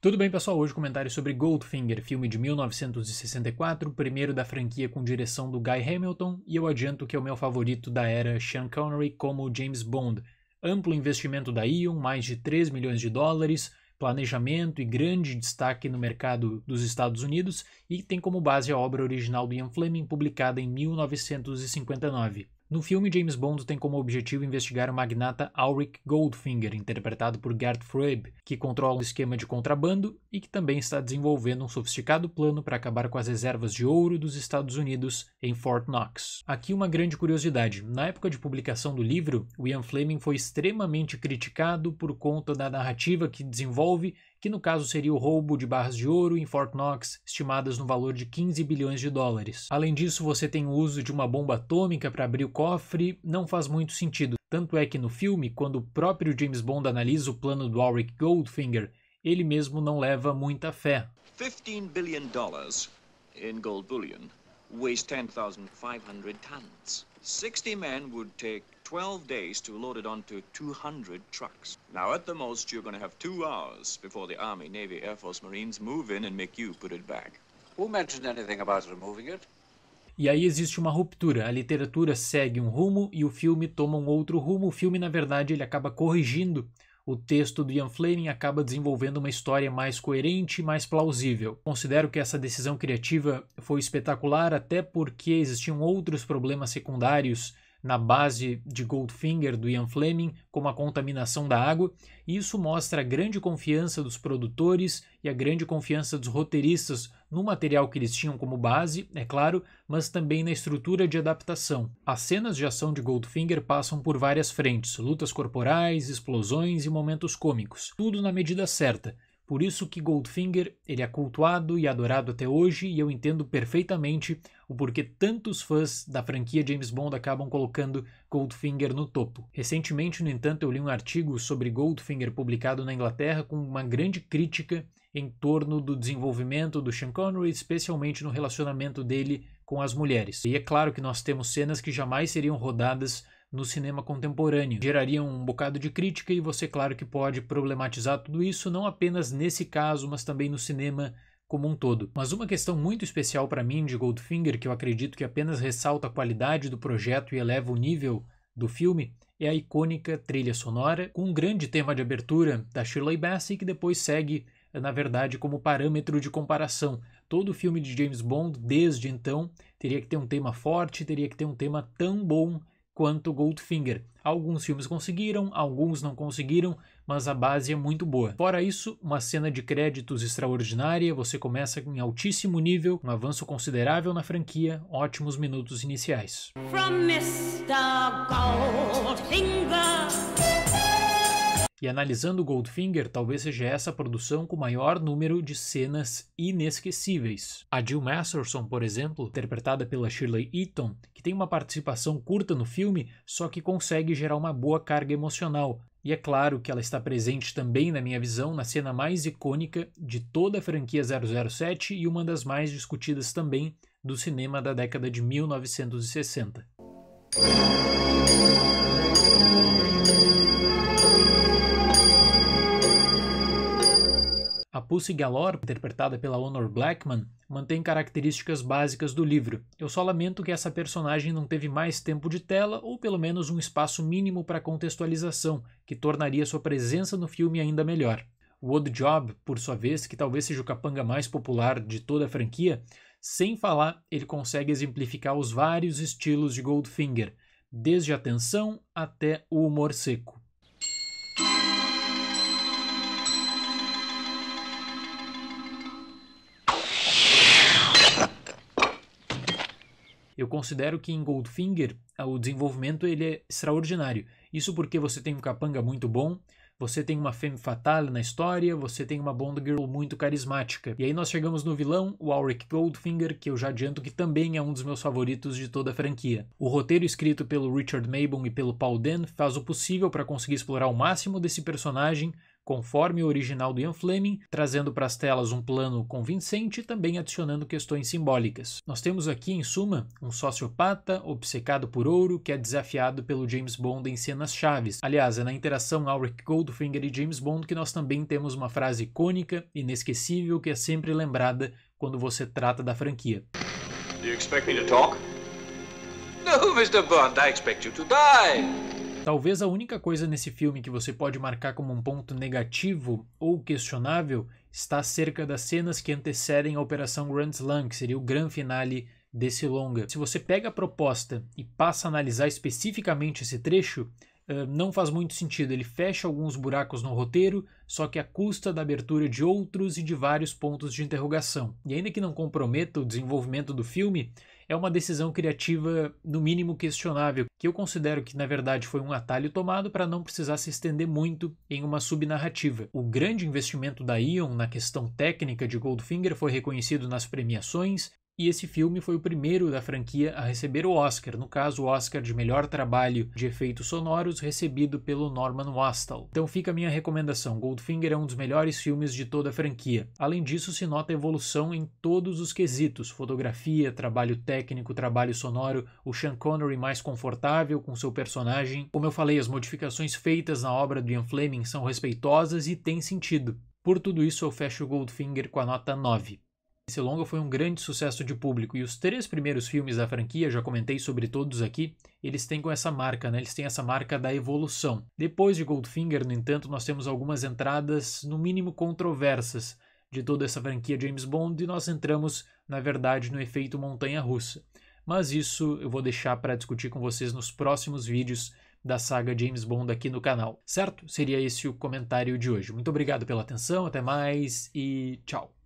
Tudo bem, pessoal? Hoje comentário sobre Goldfinger, filme de 1964, primeiro da franquia com direção do Guy Hamilton, e eu adianto que é o meu favorito da era Sean Connery como James Bond. Amplo investimento da Ion, mais de 3 milhões de dólares, planejamento e grande destaque no mercado dos Estados Unidos, e tem como base a obra original do Ian Fleming, publicada em 1959. No filme, James Bond tem como objetivo investigar o magnata Auric Goldfinger, interpretado por Gert Froeb, que controla um esquema de contrabando e que também está desenvolvendo um sofisticado plano para acabar com as reservas de ouro dos Estados Unidos em Fort Knox. Aqui uma grande curiosidade: na época de publicação do livro, William Fleming foi extremamente criticado por conta da narrativa que desenvolve que no caso seria o roubo de barras de ouro em Fort Knox, estimadas no valor de 15 bilhões de dólares. Além disso, você tem o uso de uma bomba atômica para abrir o cofre, não faz muito sentido. Tanto é que no filme, quando o próprio James Bond analisa o plano do Alric Goldfinger, ele mesmo não leva muita fé. 15 billion dollars in gold bullion weighs 10,500 tons. 60 men would take 12 days to load it onto 200 trucks. Now, at the most, you're going to have two hours before the Army, Navy, Air Force, Marines move in and make you put it back. Who mentioned anything about removing it? E aí existe uma ruptura. A literatura segue um rumo e o filme toma um outro rumo. O filme, na verdade, ele acaba corrigindo o texto do Ian Fleming acaba desenvolvendo uma história mais coerente e mais plausível. Considero que essa decisão criativa foi espetacular, até porque existiam outros problemas secundários na base de Goldfinger do Ian Fleming, como a contaminação da água, e isso mostra a grande confiança dos produtores e a grande confiança dos roteiristas no material que eles tinham como base, é claro, mas também na estrutura de adaptação. As cenas de ação de Goldfinger passam por várias frentes: lutas corporais, explosões e momentos cômicos, tudo na medida certa por isso que Goldfinger ele é cultuado e adorado até hoje e eu entendo perfeitamente o porquê tantos fãs da franquia James Bond acabam colocando Goldfinger no topo. Recentemente, no entanto, eu li um artigo sobre Goldfinger publicado na Inglaterra com uma grande crítica em torno do desenvolvimento do Sean Connery, especialmente no relacionamento dele com as mulheres. E é claro que nós temos cenas que jamais seriam rodadas no cinema contemporâneo. Gerariam um bocado de crítica e você, claro, que pode problematizar tudo isso, não apenas nesse caso, mas também no cinema como um todo. Mas uma questão muito especial para mim de Goldfinger, que eu acredito que apenas ressalta a qualidade do projeto e eleva o nível do filme, é a icônica trilha sonora, com um grande tema de abertura da Shirley Bassey, que depois segue, na verdade, como parâmetro de comparação. Todo filme de James Bond, desde então, teria que ter um tema forte, teria que ter um tema tão bom quanto Goldfinger. Alguns filmes conseguiram, alguns não conseguiram, mas a base é muito boa. Fora isso, uma cena de créditos extraordinária, você começa em altíssimo nível, um avanço considerável na franquia, ótimos minutos iniciais. From Mr. Goldfinger. E analisando Goldfinger, talvez seja essa a produção com maior número de cenas inesquecíveis. A Jill Masterson, por exemplo, interpretada pela Shirley Eaton, que tem uma participação curta no filme, só que consegue gerar uma boa carga emocional. E é claro que ela está presente também, na minha visão, na cena mais icônica de toda a franquia 007 e uma das mais discutidas também do cinema da década de 1960. Pussy Galore, interpretada pela Honor Blackman, mantém características básicas do livro. Eu só lamento que essa personagem não teve mais tempo de tela ou pelo menos um espaço mínimo para contextualização, que tornaria sua presença no filme ainda melhor. Job, por sua vez, que talvez seja o capanga mais popular de toda a franquia, sem falar, ele consegue exemplificar os vários estilos de Goldfinger, desde a tensão até o humor seco. Eu considero que em Goldfinger o desenvolvimento ele é extraordinário. Isso porque você tem um capanga muito bom, você tem uma femme fatale na história, você tem uma Bond Girl muito carismática. E aí nós chegamos no vilão, o Auric Goldfinger, que eu já adianto que também é um dos meus favoritos de toda a franquia. O roteiro escrito pelo Richard Maybon e pelo Paul Den faz o possível para conseguir explorar o máximo desse personagem conforme o original do Ian Fleming, trazendo para as telas um plano convincente e também adicionando questões simbólicas. Nós temos aqui, em suma, um sociopata obcecado por ouro que é desafiado pelo James Bond em cenas chaves. Aliás, é na interação Alric Goldfinger e James Bond que nós também temos uma frase icônica, inesquecível, que é sempre lembrada quando você trata da franquia. Do you expect me to talk? No, Mr. Bond, I expect you to die. Talvez a única coisa nesse filme que você pode marcar como um ponto negativo ou questionável está cerca das cenas que antecedem a Operação Grand Slam, que seria o grande finale desse longa. Se você pega a proposta e passa a analisar especificamente esse trecho, não faz muito sentido. Ele fecha alguns buracos no roteiro, só que à custa da abertura de outros e de vários pontos de interrogação. E ainda que não comprometa o desenvolvimento do filme, é uma decisão criativa, no mínimo questionável, que eu considero que na verdade foi um atalho tomado para não precisar se estender muito em uma subnarrativa. O grande investimento da Ion na questão técnica de Goldfinger foi reconhecido nas premiações, e esse filme foi o primeiro da franquia a receber o Oscar, no caso o Oscar de melhor trabalho de efeitos sonoros recebido pelo Norman Wastel. Então fica a minha recomendação, Goldfinger é um dos melhores filmes de toda a franquia. Além disso, se nota evolução em todos os quesitos, fotografia, trabalho técnico, trabalho sonoro, o Sean Connery mais confortável com seu personagem. Como eu falei, as modificações feitas na obra do Ian Fleming são respeitosas e têm sentido. Por tudo isso, eu fecho Goldfinger com a nota 9. Esse longa foi um grande sucesso de público e os três primeiros filmes da franquia, já comentei sobre todos aqui, eles têm com essa marca, né? Eles têm essa marca da evolução. Depois de Goldfinger, no entanto, nós temos algumas entradas no mínimo controversas de toda essa franquia James Bond e nós entramos, na verdade, no efeito montanha russa. Mas isso eu vou deixar para discutir com vocês nos próximos vídeos da saga James Bond aqui no canal. Certo? Seria esse o comentário de hoje. Muito obrigado pela atenção, até mais e tchau.